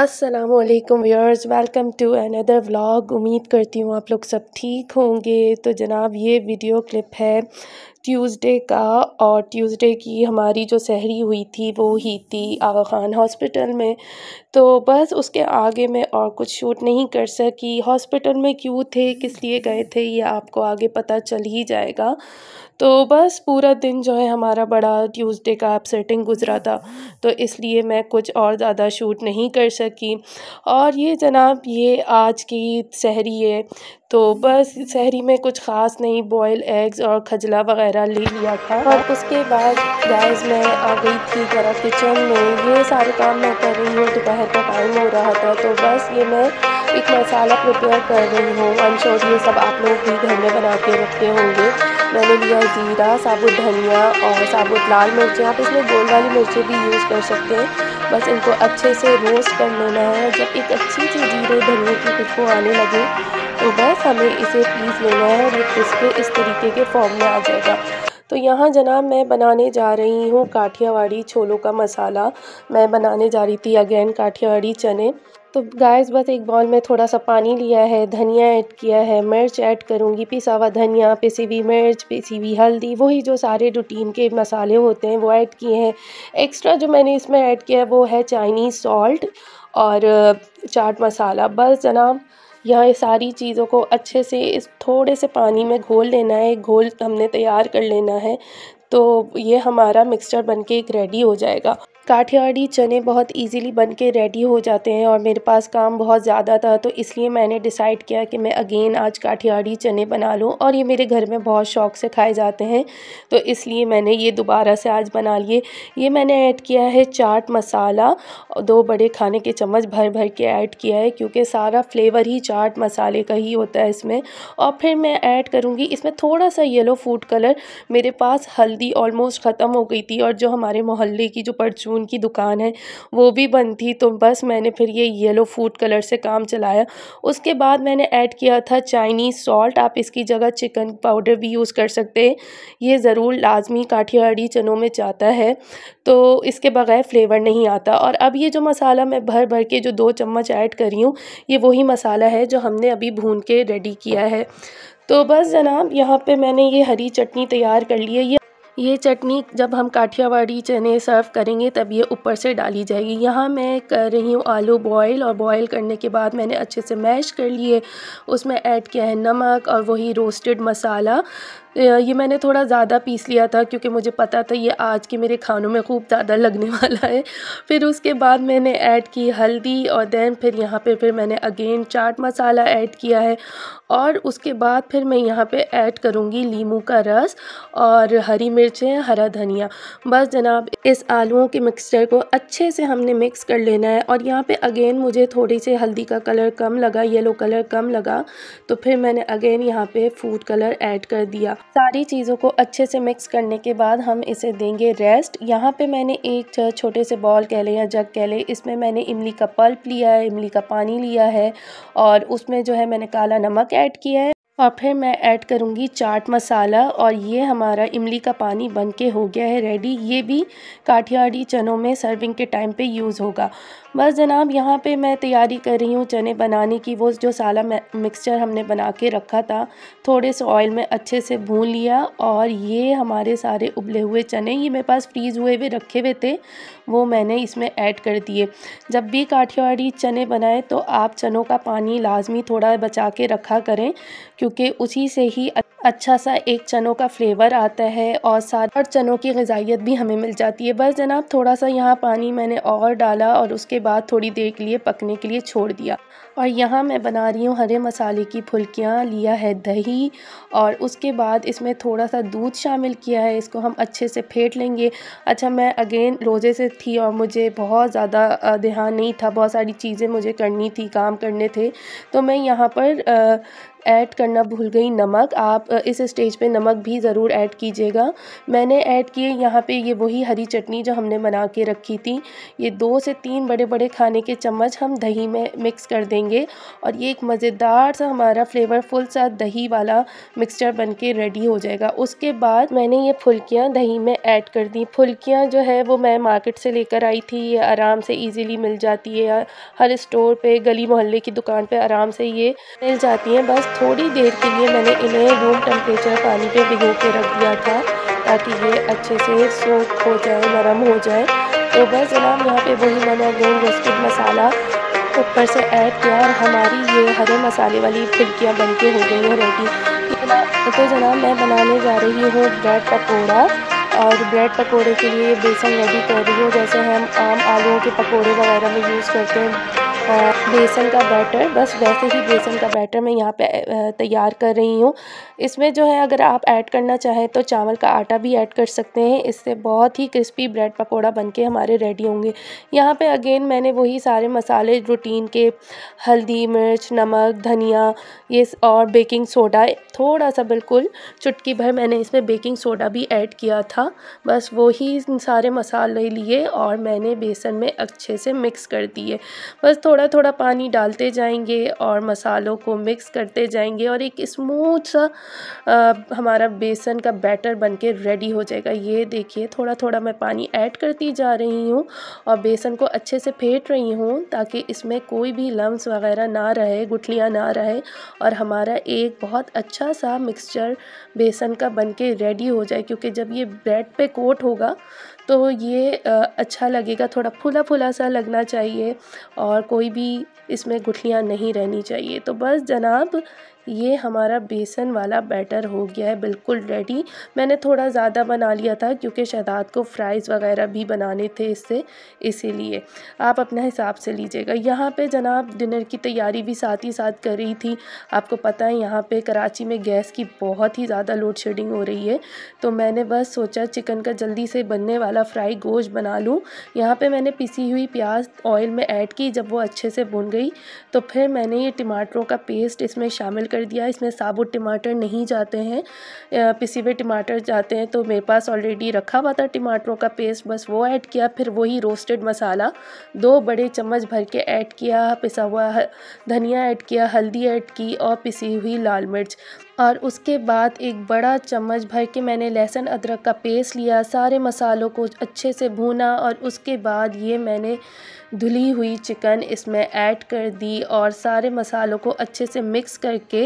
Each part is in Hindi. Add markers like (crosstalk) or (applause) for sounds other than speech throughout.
Aslam viewers welcome to another vlog उम्मीद करती हूँ आप लोग सब ठीक होंगे तो जनाब ये वीडियो क्लिप है ट्यूसडे का और ट्यूसडे की हमारी जो सहरी हुई थी वो ही थी आगा खान हॉस्पिटल में तो बस उसके आगे मैं और कुछ शूट नहीं कर सकी हॉस्पिटल में क्यों थे किस लिए गए थे ये आपको आगे पता चल ही जाएगा तो बस पूरा दिन जो है हमारा बड़ा ट्यूसडे का अपसेटिंग गुज़रा था तो इसलिए मैं कुछ और ज़्यादा शूट नहीं कर सकी और ये जनाब ये आज की शहरी है तो बस शहरी में कुछ ख़ास नहीं बॉयल एग्स और खजला वगैरह ले लिया था और उसके बाद गैस मैं आ गई थी ज़रा किचन में ये सारे काम मैं कर रही हूँ दोपहर का टाइम हो रहा था तो बस ये मैं एक मसाला प्रिपेयर कर रही हूँ वन शोर ये सब आप लोग भी घर में बना के रखते होंगे मैंने लिया है ज़ीरा साबुत धनिया और साबुत लाल मिर्चें आप इसमें गोल वाली मिर्चें भी यूज़ कर सकते हैं बस इनको अच्छे से रोस्ट कर लेना है जब एक अच्छी सी जीरे धनिया की खुशबू आने लगे तो बस हमें इसे पीस लेना है और ये क्रिस्पी इस तरीके के फॉर्म में आ जाएगा तो यहाँ जनाब मैं बनाने जा रही हूँ काठियावाड़ी छोलों का मसाला मैं बनाने जा रही थी अगेन काठियावाड़ी चने तो गाइस बस एक बॉल में थोड़ा सा पानी लिया है धनिया ऐड किया है मिर्च ऐड करूँगी पिसा हुआ धनिया पिसी हुई मिर्च पिसी हुई हल्दी वही जो सारे रूटीन के मसाले होते हैं वो ऐड किए हैं एक्स्ट्रा जो मैंने इसमें ऐड किया है वो है चाइनीज़ सॉल्ट और चाट मसाला बस जनाब यहाँ ये सारी चीज़ों को अच्छे से इस थोड़े से पानी में घोल लेना है घोल हमने तैयार कर लेना है तो ये हमारा मिक्सचर बनके एक रेडी हो जाएगा काठियाड़ी चने बहुत इजीली बन के रेडी हो जाते हैं और मेरे पास काम बहुत ज़्यादा था तो इसलिए मैंने डिसाइड किया कि मैं अगेन आज काठियाड़ी चने बना लूँ और ये मेरे घर में बहुत शौक़ से खाए जाते हैं तो इसलिए मैंने ये दोबारा से आज बना लिए ये मैंने ऐड किया है चाट मसाला दो बड़े खाने के चम्मच भर भर के ऐड किया है क्योंकि सारा फ्लेवर ही चाट मसाले का ही होता है इसमें और फिर मैं ऐड करूँगी इसमें थोड़ा सा येलो फूड कलर मेरे पास हल्दी ऑलमोस्ट ख़त्म हो गई थी और जो हमारे मोहल्ले की जो परचू परचून की दुकान है वो भी बंद थी तो बस मैंने फिर ये येलो फूड कलर से काम चलाया उसके बाद मैंने ऐड किया था चाइनीज़ सॉल्ट आप इसकी जगह चिकन पाउडर भी यूज़ कर सकते हैं ये ज़रूर लाजमी काठियाड़ी चनों में जाता है तो इसके बगैर फ्लेवर नहीं आता और अब ये जो मसाला मैं भर भर के जो दो चम्मच ऐड करी हूँ ये वही मसाला है जो हमने अभी भून के रेडी किया है तो बस जनाब यहाँ पे मैंने ये हरी चटनी तैयार कर ली है ये ये चटनी जब हम काठियावाड़ी चने सर्व करेंगे तब ये ऊपर से डाली जाएगी यहाँ मैं कर रही हूँ आलू बॉईल और बॉईल करने के बाद मैंने अच्छे से मैश कर लिए उसमें ऐड किया है नमक और वही रोस्टेड मसाला ये मैंने थोड़ा ज़्यादा पीस लिया था क्योंकि मुझे पता था ये आज के मेरे खानों में खूब ज़्यादा लगने (laughs) वाला है फिर उसके बाद मैंने ऐड की हल्दी और दैन फिर यहाँ पे फिर मैंने अगेन चाट मसाला ऐड किया है और उसके बाद फिर मैं यहाँ पे ऐड करूँगी लीमू का रस और हरी मिर्चें हरा धनिया बस जनाब इस आलुओं के मिक्सचर को अच्छे से हमने मिक्स कर लेना है और यहाँ पर अगेन मुझे थोड़ी सी हल्दी का कलर कम लगा येलो कलर कम लगा तो फिर मैंने अगेन यहाँ पर फूड कलर ऐड कर दिया सारी चीज़ों को अच्छे से मिक्स करने के बाद हम इसे देंगे रेस्ट यहाँ पे मैंने एक छोटे से बॉल कह लें या जग कह लें इसमें मैंने इमली का पल्प लिया है इमली का पानी लिया है और उसमें जो है मैंने काला नमक ऐड किया है और फिर मैं ऐड करूँगी चाट मसाला और ये हमारा इमली का पानी बन के हो गया है रेडी ये भी काठियाड़ी चनों में सर्विंग के टाइम पे यूज़ होगा बस जनाब यहाँ पे मैं तैयारी कर रही हूँ चने बनाने की वो जो साला मिक्सचर हमने बना के रखा था थोड़े से ऑयल में अच्छे से भून लिया और ये हमारे सारे उबले हुए चने ये मेरे पास फ्रीज हुए हुए रखे हुए थे वो मैंने इसमें ऐड कर दिए जब भी काठियावाड़ी चने बनाए तो आप चनों का पानी लाजमी थोड़ा बचा के रखा करें क्योंकि उसी से ही अच्छा सा एक चनों का फ्लेवर आता है और साथ और चनों की गजाइत भी हमें मिल जाती है बस जनाब थोड़ा सा यहाँ पानी मैंने और डाला और उसके बाद थोड़ी देर के लिए पकने के लिए छोड़ दिया और यहाँ मैं बना रही हूँ हरे मसाले की फुल्कियाँ लिया है दही और उसके बाद इसमें थोड़ा सा दूध शामिल किया है इसको हम अच्छे से फेंट लेंगे अच्छा मैं अगेन रोज़े से थी और मुझे बहुत ज़्यादा ध्यान नहीं था बहुत सारी चीज़ें मुझे करनी थी काम करने थे तो मैं यहाँ पर आ, ऐड करना भूल गई नमक आप इस स्टेज पे नमक भी ज़रूर ऐड कीजिएगा मैंने ऐड किए यहाँ पे ये वही हरी चटनी जो हमने बना के रखी थी ये दो से तीन बड़े बड़े खाने के चम्मच हम दही में मिक्स कर देंगे लेंगे और ये एक मज़ेदार सा हमारा फ्लेवरफुल सा दही वाला मिक्सचर बन के रेडी हो जाएगा उसके बाद मैंने ये फुल्कियाँ दही में ऐड कर दी फुल्कियाँ जो है वो मैं मार्केट से लेकर आई थी ये आराम से ईज़िली मिल जाती है हर स्टोर पर गली मोहल्ले की दुकान पर आराम से ये मिल जाती हैं बस थोड़ी देर के लिए मैंने इन्हें रूम टेम्परेचर पानी पर भिगो के रख दिया था ताकि ये अच्छे से सोख हो जाए नरम हो जाए तो बस जनाब यहाँ पे वही मैंने अगेन रोस्टेड मसाला ऊपर से ऐड किया और हमारी ये हरे मसाले वाली फिल्कियाँ बन के हो गई हैं रेडी तो जनाब मैं बनाने जा रही हूँ ब्रेड पकौड़ा और ब्रेड पकौड़े के लिए बेसन रेडी कर रही हूँ जैसे हम आम आलुओं के पकौड़े वगैरह में यूज़ करते हैं बेसन का बैटर बस वैसे ही बेसन का बैटर मैं यहाँ पे तैयार कर रही हूँ इसमें जो है अगर आप ऐड करना चाहें तो चावल का आटा भी ऐड कर सकते हैं इससे बहुत ही क्रिस्पी ब्रेड पकौड़ा के हमारे रेडी होंगे यहाँ पे अगेन मैंने वही सारे मसाले रूटीन के हल्दी मिर्च नमक धनिया ये और बेकिंग सोडा थोड़ा सा बिल्कुल चुटकी भर मैंने इसमें बेकिंग सोडा भी ऐड किया था बस वही सारे मसाले लिए और मैंने बेसन में अच्छे से मिक्स कर दिए बस थोड़ा थोड़ा पानी डालते जाएंगे और मसालों को मिक्स करते जाएंगे और एक स्मूथ सा आ, हमारा बेसन का बैटर बन के रेडी हो जाएगा ये देखिए थोड़ा थोड़ा मैं पानी ऐड करती जा रही हूँ और बेसन को अच्छे से फेंट रही हूँ ताकि इसमें कोई भी लम्स वगैरह ना रहे गुठलियाँ ना रहे और हमारा एक बहुत अच्छा सा मिक्सचर बेसन का बन के रेडी हो जाए क्योंकि जब ये ब्रेड पर कोट होगा तो ये अच्छा लगेगा थोड़ा फूला फूला सा लगना चाहिए और कोई भी इसमें गुठलियाँ नहीं रहनी चाहिए तो बस जनाब ये हमारा बेसन वाला बैटर हो गया है बिल्कुल रेडी मैंने थोड़ा ज़्यादा बना लिया था क्योंकि शहदाद को फ्राइज़ वगैरह भी बनाने थे इससे इसीलिए आप अपना हिसाब से लीजिएगा यहाँ पे जनाब डिनर की तैयारी भी साथ ही साथ कर रही थी आपको पता है यहाँ पे कराची में गैस की बहुत ही ज़्यादा लोड शेडिंग हो रही है तो मैंने बस सोचा चिकन का जल्दी से बनने वाला फ्राई गोश्त बना लूँ यहाँ पर मैंने पिसी हुई प्याज ऑयल में ऐड की जब वो अच्छे से भुन गई तो फिर मैंने ये टमाटरों का पेस्ट इसमें शामिल कर दिया इसमें साबुत टमाटर नहीं जाते हैं पिसे हुए टमाटर जाते हैं तो मेरे पास ऑलरेडी रखा हुआ था टमाटरों का पेस्ट बस वो ऐड किया फिर वही रोस्टेड मसाला दो बड़े चम्मच भर के ऐड किया पिसा हुआ धनिया ऐड किया हल्दी ऐड की और पिसी हुई लाल मिर्च और उसके बाद एक बड़ा चम्मच भर के मैंने लहसुन अदरक का पेस्ट लिया सारे मसालों को अच्छे से भूना और उसके बाद ये मैंने धुली हुई चिकन इसमें ऐड कर दी और सारे मसालों को अच्छे से मिक्स करके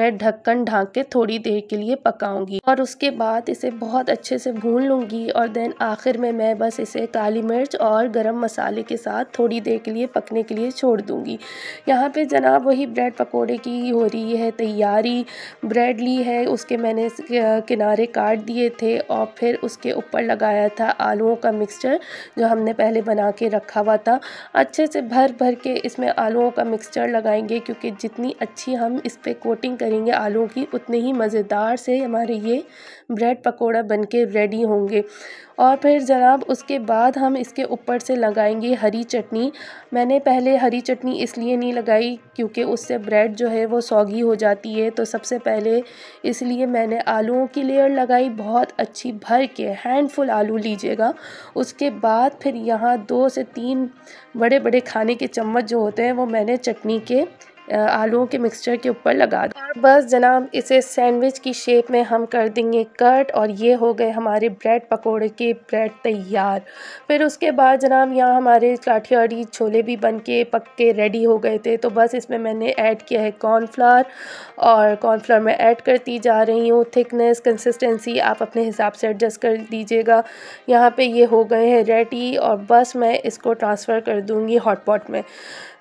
मैं ढक्कन ढाँक के थोड़ी देर के लिए पकाऊंगी और उसके बाद इसे बहुत अच्छे से भून लूँगी और देन आखिर में मैं बस इसे काली मिर्च और गरम मसाले के साथ थोड़ी देर के लिए पकने के लिए छोड़ दूँगी यहाँ पर जनाब वही ब्रेड पकौड़े की हो रही है तैयारी ब्रेड ली है उसके मैंने किनारे काट दिए थे और फिर उसके ऊपर लगाया था आलूओं का मिक्सचर जो हमने पहले बना के रखा हुआ था अच्छे से भर भर के इसमें आलूओं का मिक्सचर लगाएंगे क्योंकि जितनी अच्छी हम इस पर कोटिंग करेंगे आलूओं की उतने ही मज़ेदार से हमारे ये ब्रेड पकौड़ा बन के रेडी होंगे और फिर जनाब उसके बाद हम इसके ऊपर से लगाएंगे हरी चटनी मैंने पहले हरी चटनी इसलिए नहीं लगाई क्योंकि उससे ब्रेड जो है वो सौगी हो जाती है तो सबसे पहले इसलिए मैंने आलूओं की लेयर लगाई बहुत अच्छी भर के हैंडफुल आलू लीजिएगा उसके बाद फिर यहाँ दो से तीन बड़े बड़े खाने के चम्मच जो होते हैं वो मैंने चटनी के आलुओं के मिक्सचर के ऊपर लगा दें और बस जनाब इसे सैंडविच की शेप में हम कर देंगे कट और ये हो गए हमारे ब्रेड पकोड़े के ब्रेड तैयार फिर उसके बाद जनाब यहाँ हमारे काठियाड़ी छोले भी बन के पक के रेडी हो गए थे तो बस इसमें मैंने ऐड किया है कॉर्नफ्लावर और कॉर्नफ्लावर मैं ऐड करती जा रही हूँ थिकनेस कंसिस्टेंसी आप अपने हिसाब से एडजस्ट कर दीजिएगा यहाँ पर ये हो गए हैं रेडी और बस मैं इसको ट्रांसफ़र कर दूँगी हॉट पॉट में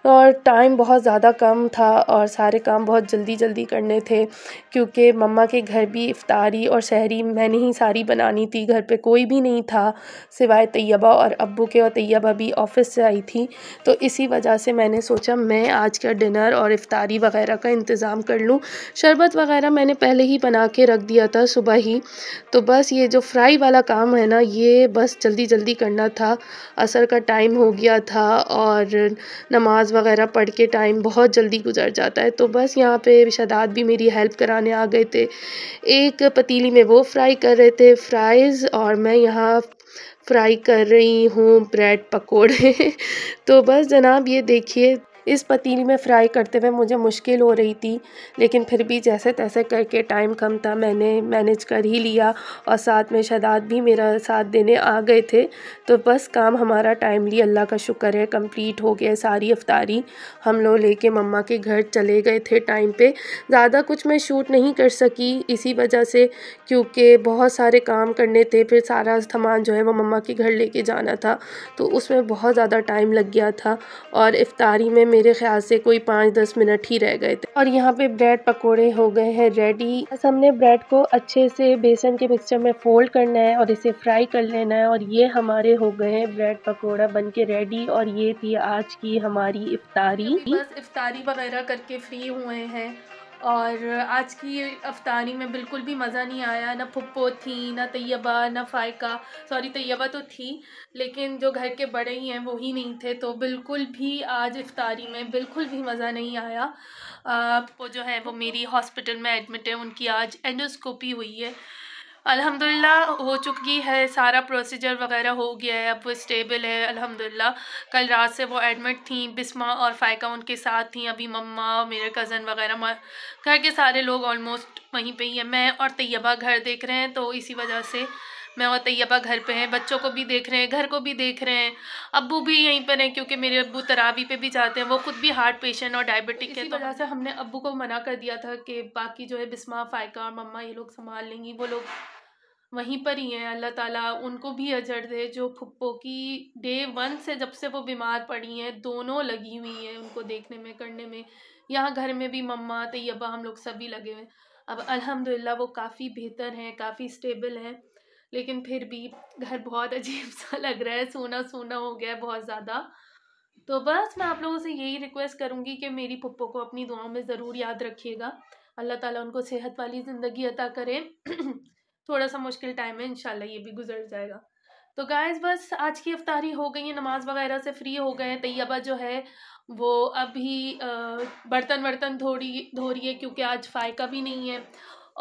और टाइम बहुत ज़्यादा कम था और सारे काम बहुत जल्दी जल्दी करने थे क्योंकि मम्मा के घर भी इफ्तारी और सहरी मैंने ही सारी बनानी थी घर पे कोई भी नहीं था सिवाय तैयबा और अब्बू के और तैयबा भी ऑफ़िस से आई थी तो इसी वजह से मैंने सोचा मैं आज का डिनर और इफ्तारी वगैरह का इंतज़ाम कर लूँ शरबत वगैरह मैंने पहले ही बना के रख दिया था सुबह ही तो बस ये जो फ्राई वाला काम है ना ये बस जल्दी जल्दी करना था असर का टाइम हो गया था और नमाज नमाज़ वगैरह पढ़ के टाइम बहुत जल्दी गुज़र जाता है तो बस यहाँ पे शदाद भी मेरी हेल्प कराने आ गए थे एक पतीली में वो फ्राई कर रहे थे फ्राइज़ और मैं यहाँ फ्राई कर रही हूँ ब्रेड पकोड़े (laughs) तो बस जनाब ये देखिए इस पतीली में फ्राई करते हुए मुझे मुश्किल हो रही थी लेकिन फिर भी जैसे तैसे करके टाइम कम था मैंने मैनेज कर ही लिया और साथ में शदाद भी मेरा साथ देने आ गए थे तो बस काम हमारा टाइमली अल्लाह का शुक्र है कंप्लीट हो गया सारी अफ्तारी हम लोग लेके मम्मा के घर चले गए थे टाइम पे ज़्यादा कुछ मैं शूट नहीं कर सकी इसी वजह से क्योंकि बहुत सारे काम करने थे फिर सारा सामान जो है वो मम्मा के घर लेके जाना था तो उसमें बहुत ज़्यादा टाइम लग गया था और इफ्तारी में मेरे ख्याल से कोई पाँच दस मिनट ही रह गए थे और यहाँ पे ब्रेड पकोड़े हो गए हैं रेडी बस हमने ब्रेड को अच्छे से बेसन के मिक्सचर में फोल्ड करना है और इसे फ्राई कर लेना है और ये हमारे हो गए हैं ब्रेड पकोड़ा बन के रेडी और ये थी आज की हमारी इफ्तारी बस इफ्तारी वगैरह करके फ्री हुए हैं और आज की अफ्तारी में बिल्कुल भी मज़ा नहीं आया ना पुप्पो थी ना तैयबा ना फ़ायका सॉरी तैयबा तो थी लेकिन जो घर के बड़े ही हैं वो ही नहीं थे तो बिल्कुल भी आज इफ्तारी में बिल्कुल भी मज़ा नहीं आया आ, वो जो है वो मेरी हॉस्पिटल में एडमिट है उनकी आज एंडोस्कोपी हुई है अल्हम्दुलिल्लाह हो चुकी है सारा प्रोसीजर वगैरह हो गया है अब वो स्टेबल है अल्हम्दुलिल्लाह कल रात से वो एडमिट थी बिस्मा और फ़ायका उनके साथ थी अभी मम्मा मेरे कज़न वगैरह घर के सारे लोग ऑलमोस्ट वहीं पे ही हैं मैं और तैयबा घर देख रहे हैं तो इसी वजह से मैं और तैयबा घर पे हैं बच्चों को भी देख रहे हैं घर को भी देख रहे हैं अबू भी यहीं पर हैं क्योंकि मेरे अबू तरावी पे भी जाते हैं वो खुद भी हार्ट पेशेंट और डायबिटिक है तो वजह से हमने अबू को मना कर दिया था कि बाकी जो है बिस्मा फ़ायका मम्मा ये लोग संभाल लेंगी वो लोग वहीं पर ही हैं अल्लाह ताला उनको भी अजर दे जो फुप्पो की डे वन से जब से वो बीमार पड़ी हैं दोनों लगी हुई हैं उनको देखने में करने में यहाँ घर में भी मम्मा तैयबा हम लोग सभी लगे हुए हैं अब अल्हम्दुलिल्लाह वो काफ़ी बेहतर हैं काफ़ी स्टेबल हैं लेकिन फिर भी घर बहुत अजीब सा लग रहा है सोना सोना हो गया है बहुत ज़्यादा तो बस मैं आप लोगों से यही रिक्वेस्ट करूँगी कि मेरी पप्पो को अपनी दुआओं में ज़रूर याद रखिएगा अल्लाह ताला उनको सेहत वाली ज़िंदगी अता करे (clears throat) थोड़ा सा मुश्किल टाइम है इन ये भी गुजर जाएगा तो गाइस बस आज की अफ्तारी हो गई है नमाज़ वगैरह से फ्री हो गए हैं तैयबा जो है वो अभी बर्तन वर्तन धो रही धो रही है क्योंकि आज फ़ायका भी नहीं है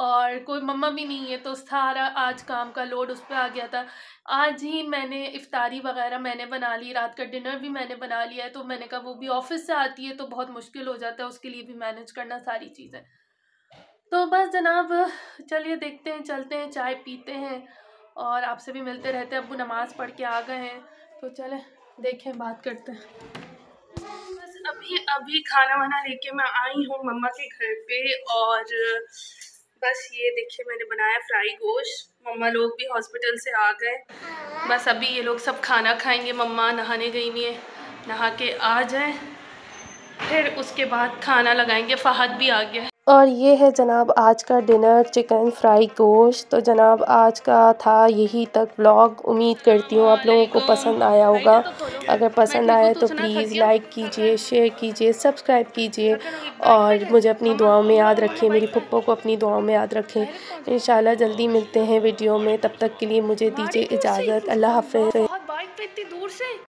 और कोई मम्मा भी नहीं है तो सारा आज काम का लोड उस पर आ गया था आज ही मैंने इफ्तारी वगैरह मैंने बना ली रात का डिनर भी मैंने बना लिया है तो मैंने कहा वो भी ऑफिस से आती है तो बहुत मुश्किल हो जाता है उसके लिए भी मैनेज करना सारी चीज़ें तो बस जनाब चलिए देखते हैं चलते हैं चाय पीते हैं और आपसे भी मिलते रहते हैं अब नमाज़ पढ़ के आ गए हैं तो चलें देखें बात करते हैं बस अभी अभी खाना वाना लेके मैं आई हूँ मम्मा के घर पे और बस ये देखिए मैंने बनाया फ्राई गोश्त मम्मा लोग भी हॉस्पिटल से आ गए बस अभी ये लोग सब खाना खाएंगे मम्मा नहाने गई हुई है नहा के आ जाए फिर उसके बाद खाना लगाएंगे फहद भी आ गया और ये है जनाब आज का डिनर चिकन फ्राई गोश्त तो जनाब आज का था यही तक ब्लॉग उम्मीद करती हूँ आप लोगों को पसंद आया होगा अगर पसंद आया तो प्लीज़ लाइक कीजिए शेयर कीजिए सब्सक्राइब कीजिए और मुझे अपनी दुआओं में याद रखें मेरी पप्पो को अपनी दुआओं में याद रखें इन जल्दी मिलते हैं वीडियो में तब तक के लिए मुझे दीजिए इजाज़त अल्लाह हाफ